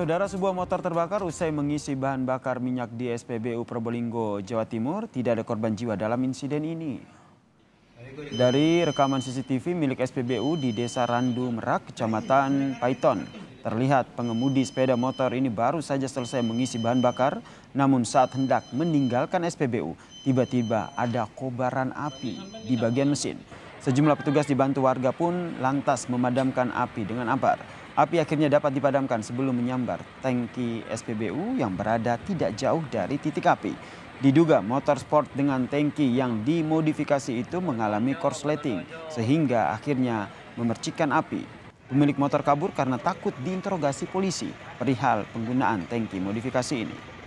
Saudara sebuah motor terbakar usai mengisi bahan bakar minyak di SPBU Probolinggo, Jawa Timur. Tidak ada korban jiwa dalam insiden ini. Dari rekaman CCTV milik SPBU di Desa Randu, Merak, Kecamatan Paiton, terlihat pengemudi sepeda motor ini baru saja selesai mengisi bahan bakar, namun saat hendak meninggalkan SPBU, tiba-tiba ada kobaran api di bagian mesin. Sejumlah petugas dibantu warga pun lantas memadamkan api dengan ampar. Api akhirnya dapat dipadamkan sebelum menyambar tangki SPBU yang berada tidak jauh dari titik api. Diduga motor sport dengan tangki yang dimodifikasi itu mengalami korsleting sehingga akhirnya memercikan api. Pemilik motor kabur karena takut diinterogasi polisi perihal penggunaan tangki modifikasi ini.